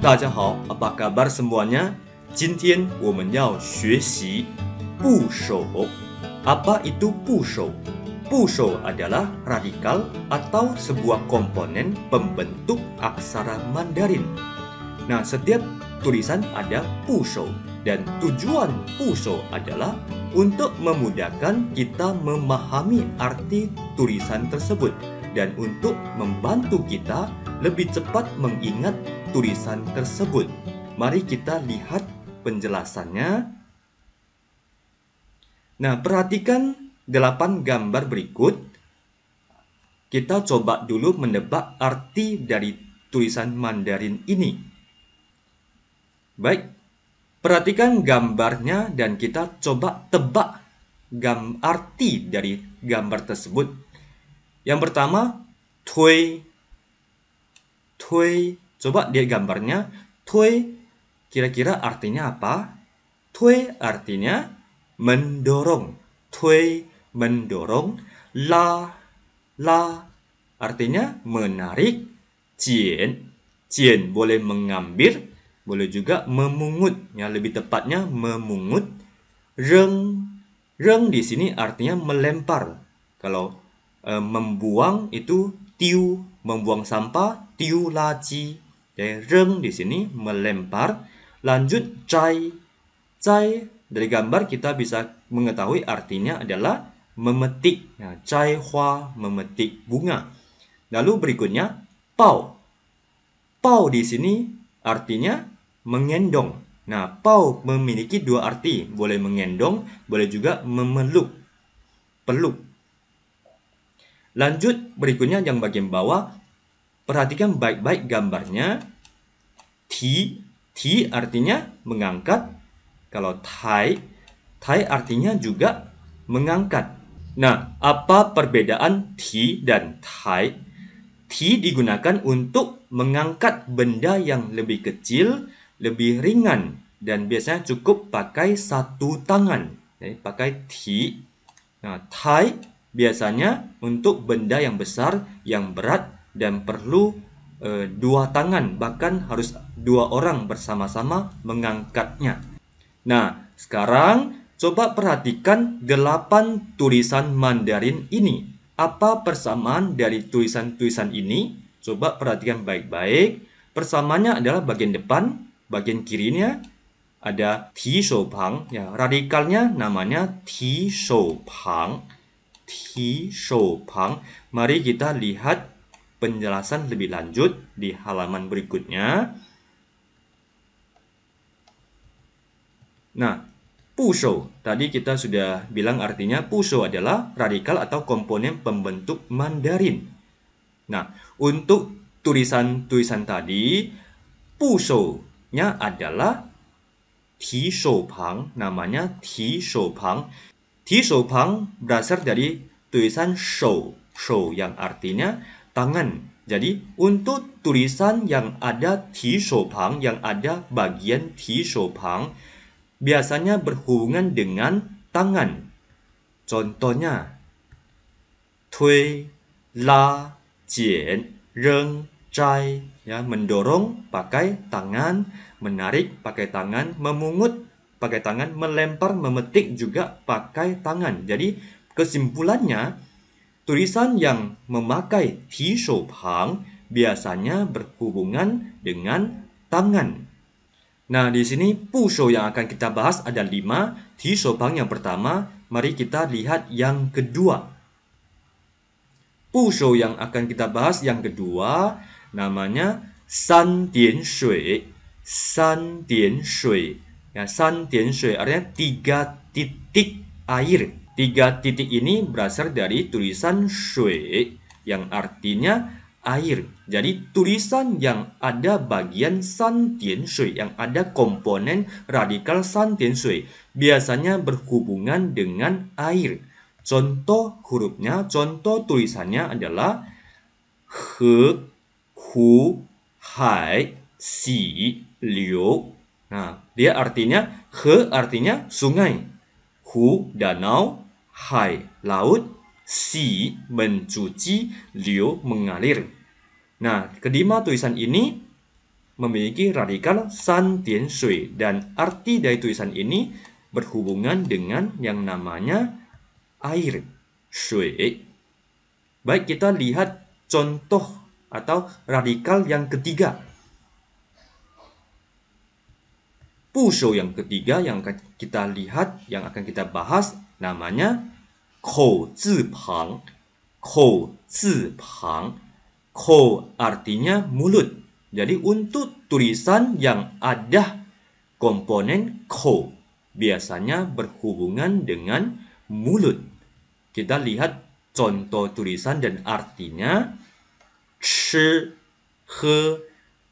大家好，apa kabar semuanya？今天我们要学习部首。Apa itu 部首？部首 adalah radikal atau sebuah komponen pembentuk aksara Mandarin. Nah, setiap tulisan ada 部首 dan tujuan 部首 adalah untuk memudahkan kita memahami arti tulisan tersebut dan untuk membantu kita lebih cepat mengingat tulisan tersebut. Mari kita lihat penjelasannya. Nah, perhatikan 8 gambar berikut. Kita coba dulu menebak arti dari tulisan Mandarin ini. Baik, perhatikan gambarnya dan kita coba tebak gam arti dari gambar tersebut yang pertama, tui. Tui. Coba dia gambarnya. Tui kira-kira artinya apa? Tui artinya mendorong. Tui mendorong. La. La artinya menarik. Jian. Jian boleh mengambil. Boleh juga memungut. Yang lebih tepatnya memungut. Reng. Reng di sini artinya melempar. Kalau Eh, membuang itu tiu membuang sampah tiu laji jadi reng di sini melempar lanjut cai cai dari gambar kita bisa mengetahui artinya adalah memetik nah, cai hua memetik bunga lalu berikutnya pau pau di sini artinya mengendong Nah, pau memiliki dua arti, boleh mengendong, boleh juga memeluk. Peluk. Lanjut berikutnya yang bagian bawah. Perhatikan baik-baik gambarnya. T, T artinya mengangkat. Kalau Thai, Thai artinya juga mengangkat. Nah, apa perbedaan T dan Thai? T digunakan untuk mengangkat benda yang lebih kecil, lebih ringan, dan biasanya cukup pakai satu tangan. Jadi, eh, pakai T. Nah, Thai biasanya untuk benda yang besar, yang berat, dan perlu e, dua tangan, bahkan harus dua orang bersama-sama mengangkatnya. Nah, sekarang coba perhatikan delapan tulisan Mandarin ini. Apa persamaan dari tulisan-tulisan ini? Coba perhatikan baik-baik. Persamaannya adalah bagian depan, bagian kirinya ada Ti Shou Pang. Ya, radikalnya namanya Ti Shou Pang Ti Shou Pang. Mari kita lihat penjelasan lebih lanjut di halaman berikutnya. Nah, Pusho. Tadi kita sudah bilang artinya Pusho adalah radikal atau komponen pembentuk Mandarin. Nah, untuk tulisan-tulisan tadi, Pusho-nya adalah Ti Shou Pang, namanya Ti Shou Pang. Di Shou berasal dari tulisan Shou, Shou yang artinya tangan. Jadi untuk tulisan yang ada di Shou yang ada bagian di Shou biasanya berhubungan dengan tangan. Contohnya, Tui, La, Jian, Reng, Chai. Ya, mendorong pakai tangan, menarik pakai tangan, memungut pakai tangan, melempar, memetik juga pakai tangan. Jadi kesimpulannya tulisan yang memakai ti shou pang biasanya berhubungan dengan tangan. Nah, di sini puso yang akan kita bahas ada lima. Ti shou pang yang pertama, mari kita lihat yang kedua. Puso yang akan kita bahas yang kedua namanya san dian shui. San dian shui Ya, san tian shui artinya tiga titik air. Tiga titik ini berasal dari tulisan shui yang artinya air. Jadi tulisan yang ada bagian san tian shui, yang ada komponen radikal san tian shui, biasanya berhubungan dengan air. Contoh hurufnya, contoh tulisannya adalah he, hu, hai, si liu, Nah, dia artinya he artinya sungai. Hu danau, hai laut, si mencuci, liu mengalir. Nah, kelima tulisan ini memiliki radikal san tian sui dan arti dari tulisan ini berhubungan dengan yang namanya air, shui. Baik, kita lihat contoh atau radikal yang ketiga. Pusho yang ketiga yang kita lihat, yang akan kita bahas namanya Kou Zipang. Kou Zipang. Kou artinya mulut. Jadi untuk tulisan yang ada komponen kou biasanya berhubungan dengan mulut. Kita lihat contoh tulisan dan artinya chi, he,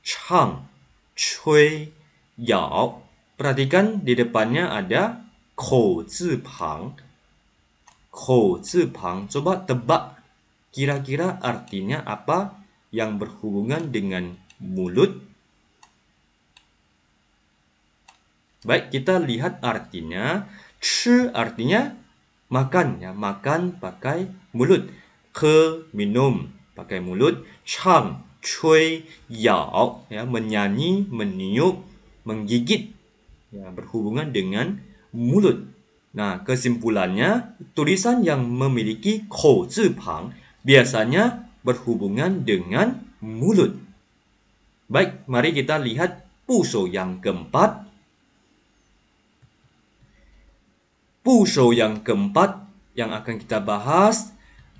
chang, chui yao, Perhatikan di depannya ada kou zipang. Kou zipang. Coba tebak kira-kira artinya apa yang berhubungan dengan mulut. Baik, kita lihat artinya. Chi artinya makan ya, makan pakai mulut. Ke minum pakai mulut. Chang, cuy, yao ya, menyanyi, meniup, menggigit ya, berhubungan dengan mulut. Nah, kesimpulannya tulisan yang memiliki kou pang biasanya berhubungan dengan mulut. Baik, mari kita lihat puso yang keempat. Puso yang keempat yang akan kita bahas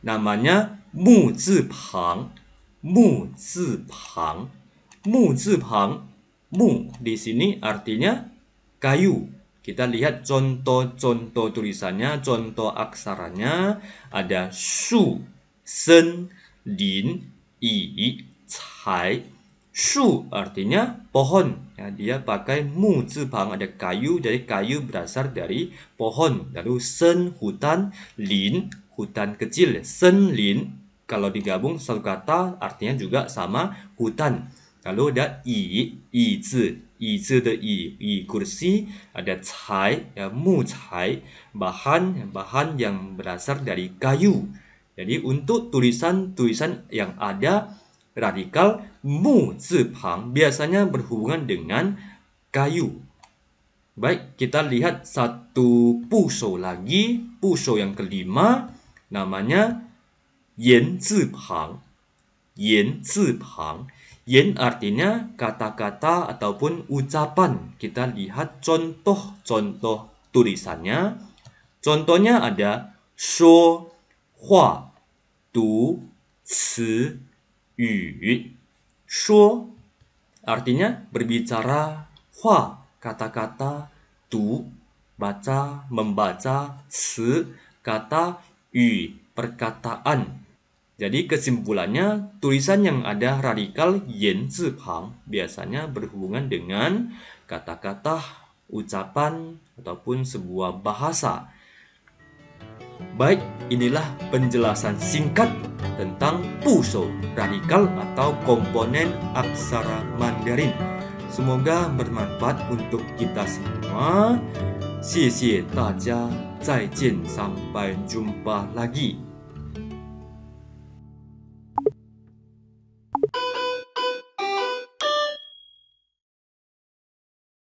namanya mu zi pang. Mu zi pang. Mu zi pang. Mu di sini artinya kayu. Kita lihat contoh-contoh tulisannya, contoh aksaranya ada su, sen, din, i, cai. Su artinya pohon. Ya, dia pakai mu zibang ada kayu, jadi kayu berasal dari pohon. Lalu sen hutan, lin hutan kecil. Sen lin kalau digabung satu kata artinya juga sama hutan. Lalu ada i, i zi, kursi ada cai, ya, mu cai, bahan, bahan yang berasal dari kayu. Jadi untuk tulisan-tulisan yang ada radikal mu zipang biasanya berhubungan dengan kayu. Baik, kita lihat satu puso lagi, puso yang kelima, namanya yan zipang. Yan zipang. Yen artinya kata-kata ataupun ucapan. Kita lihat contoh-contoh tulisannya. Contohnya ada shuo hua, du, ci, yu. Shuo artinya berbicara hua, kata-kata du, baca, membaca, ci, kata yu, perkataan jadi kesimpulannya, tulisan yang ada radikal yen zipang biasanya berhubungan dengan kata-kata, ucapan, ataupun sebuah bahasa. Baik, inilah penjelasan singkat tentang puso radikal atau komponen aksara Mandarin. Semoga bermanfaat untuk kita semua. sampai jumpa lagi.